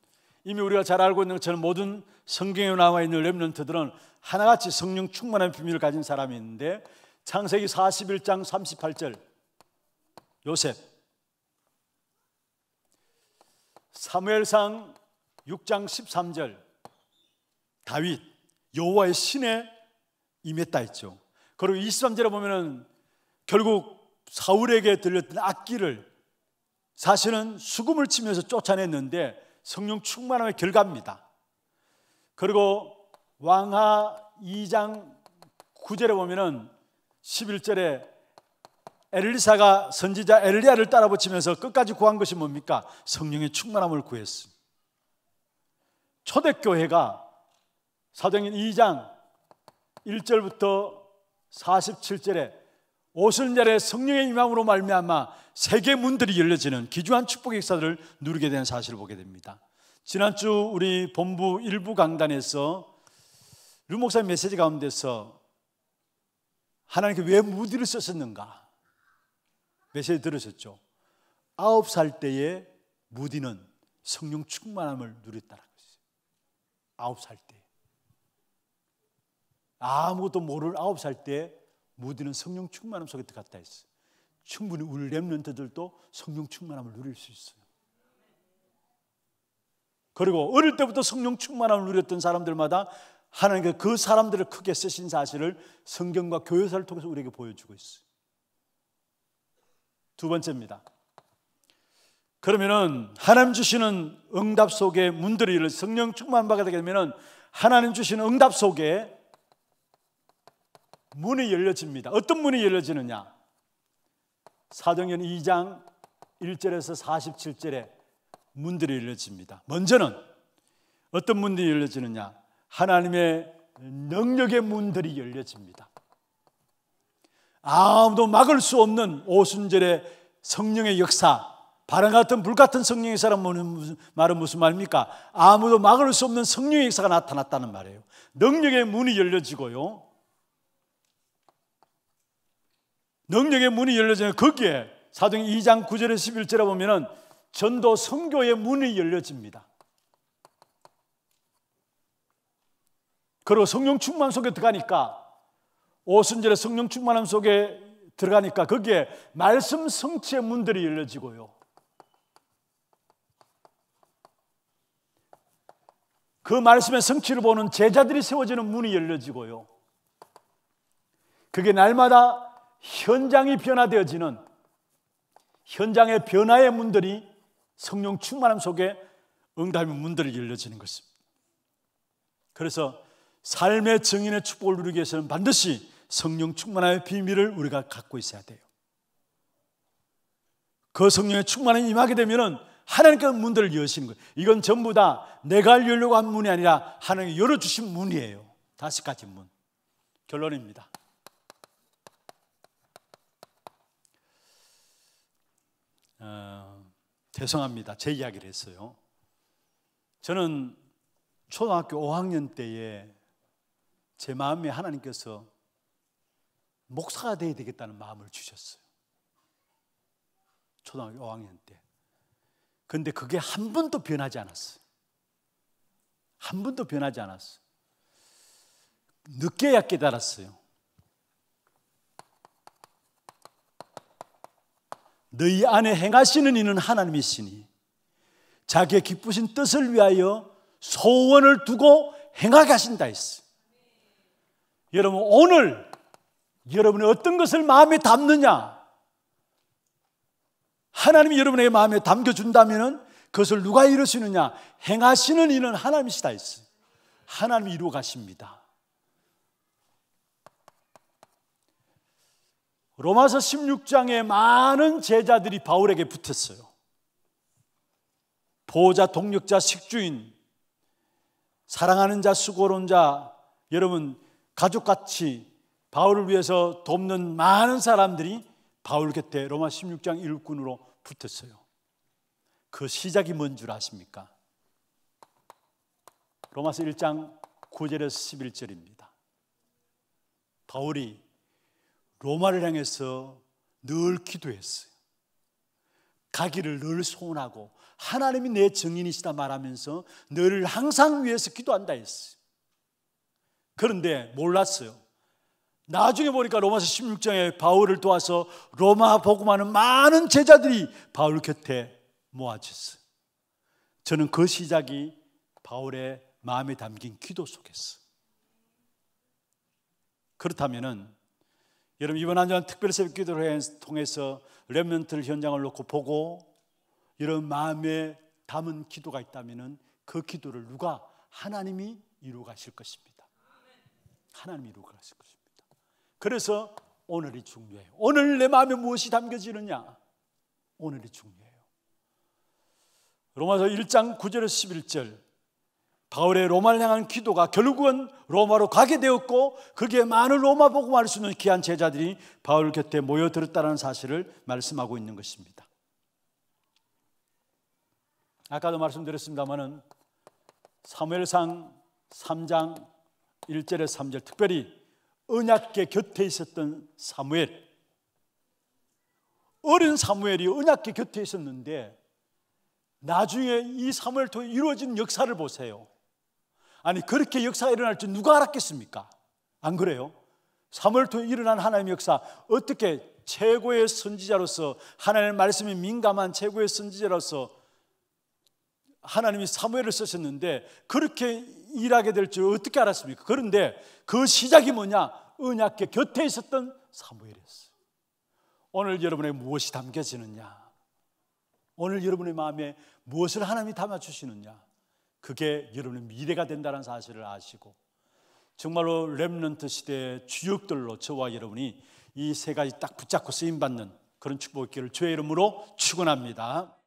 이미 우리가 잘 알고 있는 것처럼 모든 성경에 나와 있는 렘넌트들은 하나같이 성령 충만한 비밀을 가진 사람이 있는데 창세기 41장 38절 요셉 사무엘상 6장 13절 다윗 여호와의 신에 임했다 했죠. 그리고 23절에 보면 결국 사울에게 들렸던 악기를 사실은 수금을 치면서 쫓아냈는데 성령 충만함의 결과입니다. 그리고 왕하 2장 9절에 보면은 11절에 엘리사가 선지자 엘리야를 따라붙이면서 끝까지 구한 것이 뭡니까? 성령의 충만함을 구했어. 초대교회가 사도행전 2장 1절부터 47절에 오순절에 성령의 임함으로 말미암아 세계 문들이 열려지는 기주한 축복 의역사들을 누리게 된 사실을 보게 됩니다. 지난주 우리 본부 일부 강단에서 류 목사님 메시지 가운데서 하나님께 왜 무디를 썼었는가 메시지 들으셨죠? 아홉 살 때에 무디는 성령 충만함을 누렸다는 것이에요. 아홉 살 때. 아무것도 모를 아홉 살때 모두는 성령 충만함 속에 들어갔다 했어요. 충분히 우리 랩런트들도 성령 충만함을 누릴 수 있어요. 그리고 어릴 때부터 성령 충만함을 누렸던 사람들마다 하나님께서 그 사람들을 크게 쓰신 사실을 성경과 교회사를 통해서 우리에게 보여주고 있어요. 두 번째입니다. 그러면은 하나님 주시는 응답 속에 문들이 열려 성령 충만 받게 되면은 하나님 주시는 응답 속에 문이 열려집니다. 어떤 문이 열려지느냐? 사도행전 2장 1절에서 47절에 문들이 열려집니다. 먼저는 어떤 문들이 열려지느냐? 하나님의 능력의 문들이 열려집니다. 아무도 막을 수 없는 오순절의 성령의 역사, 바람 같은 불 같은 성령의 사람 말은 무슨 말입니까? 아무도 막을 수 없는 성령의 역사가 나타났다는 말이에요. 능력의 문이 열려지고요. 능력의 문이 열려지는 거기에 사도행 2장 9절에 11절에 보면은 전도 선교의 문이 열려집니다. 그리고 성령 충만 속에 들어가니까 오순절에 성령 충만함 속에 들어가니까 거기에 말씀 성취의 문들이 열려지고요. 그 말씀의 성취를 보는 제자들이 세워지는 문이 열려지고요. 그게 날마다 현장이 변화되어지는 현장의 변화의 문들이 성령 충만함 속에 응답의 문들이 열려지는 것입니다. 그래서 삶의 증인의 축복을 누리기 위해서는 반드시 성령 충만함의 비밀을 우리가 갖고 있어야 돼요. 그 성령의 충만함이 임하게 되면은 하나님께 문들을 여시는 거예요. 이건 전부 다 내가 열려고 한 문이 아니라 하나님이 열어주신 문이에요. 다섯 가지 문. 결론입니다. 어, 죄송합니다. 제 이야기를 했어요. 저는 초등학교 5학년 때에 제 마음에 하나님께서 목사가 돼야 되겠다는 마음을 주셨어요. 초등학교 5학년 때. 근데 그게 한 번도 변하지 않았어요. 한 번도 변하지 않았어요. 늦게야 깨달았어요. 너희 안에 행하시는 이는 하나님이시니 자기의 기쁘신 뜻을 위하여 소원을 두고 행하게 하신다 했어. 여러분 오늘 여러분이 어떤 것을 마음에 담느냐? 하나님이 여러분의 마음에 담겨 준다면 그것을 누가 이루시느냐? 행하시는 이는 하나님이시다 했어. 하나님이 이루어 가십니다. 로마서 16장에 많은 제자들이 바울에게 붙었어요. 보호자, 동력자, 식주인, 사랑하는 자, 수고로운 자, 여러분, 가족같이 바울을 위해서 돕는 많은 사람들이 바울 곁에 로마 16장 일꾼으로 붙었어요. 그 시작이 뭔 줄 아십니까? 로마서 1장 9절에서 11절입니다. 바울이 로마를 향해서 늘 기도했어요. 가기를 늘 소원하고 하나님이 내 증인이시다 말하면서 너를 항상 위해서 기도한다 했어요. 그런데 몰랐어요. 나중에 보니까 로마서 16장에 바울을 도와서 로마 복음하는 많은 제자들이 바울 곁에 모아졌어요. 저는 그 시작이 바울의 마음에 담긴 기도 속에서 그렇다면은 여러분 이번 한 주간 특별 새벽 기도를 통해서 렘넌트를 현장을 놓고 보고 이런 마음에 담은 기도가 있다면그 기도를 누가 하나님이 이루어 가실 것입니다. 하나님이 이루어 가실 것입니다. 그래서 오늘이 중요해요. 오늘 내 마음에 무엇이 담겨지느냐? 오늘이 중요해요. 로마서 1장 9절에서 11절 바울의 로마를 향한 기도가 결국은 로마로 가게 되었고 거기에 많은 로마 복음할 수 있는 귀한 제자들이 바울 곁에 모여들었다는 사실을 말씀하고 있는 것입니다. 아까도 말씀드렸습니다마는 사무엘상 3장 1절에 3절 특별히 언약계 곁에 있었던 사무엘 어린 사무엘이 언약계 곁에 있었는데 나중에 이 사무엘 통해 이루어진 역사를 보세요. 아니 그렇게 역사가 일어날 줄 누가 알았겠습니까? 안 그래요? 사무 통해 일어난 하나님의 역사 어떻게 최고의 선지자로서 하나님의 말씀에 민감한 최고의 선지자로서 하나님이 사무엘을 쓰셨는데 그렇게 일하게 될 줄 어떻게 알았습니까? 그런데 그 시작이 뭐냐? 언약계 곁에 있었던 사무엘이었어요. 오늘 여러분의 무엇이 담겨지느냐? 오늘 여러분의 마음에 무엇을 하나님이 담아 주시느냐? 그게 여러분의 미래가 된다는 사실을 아시고 정말로 렘넌트 시대의 주역들로 저와 여러분이 이 세 가지 딱 붙잡고 쓰임 받는 그런 축복의 기를 주의 이름으로 축원합니다.